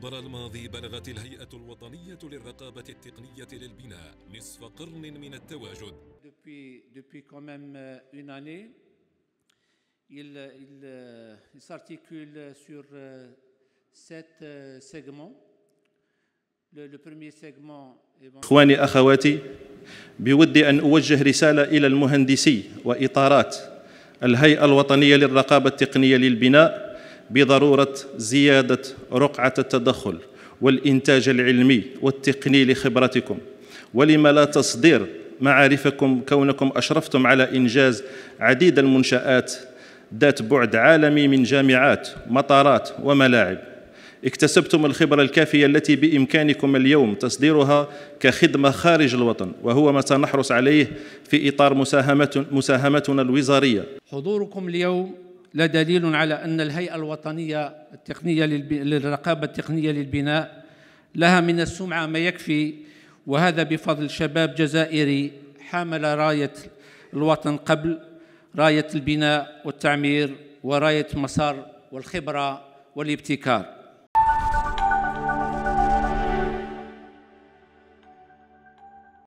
منبر الماضي بلغت الهيئة الوطنية للرقابة التقنية للبناء نصف قرن من التواجد. إخواني أخواتي بودي أن أوجه رسالة إلى المهندسي وإطارات الهيئة الوطنية للرقابة التقنية للبناء بضروره زياده رقعه التدخل والانتاج العلمي والتقني لخبرتكم ولم لا تصدير معارفكم كونكم اشرفتم على انجاز عديد المنشات ذات بعد عالمي من جامعات مطارات وملاعب اكتسبتم الخبره الكافيه التي بامكانكم اليوم تصديرها كخدمه خارج الوطن وهو ما سنحرص عليه في اطار مساهمتنا الوزاريه حضوركم اليوم لا دليل على أن الهيئة الوطنية التقنية للرقابة التقنية للبناء لها من السمعة ما يكفي وهذا بفضل شباب جزائري حامل راية الوطن قبل راية البناء والتعمير وراية المسار والخبرة والابتكار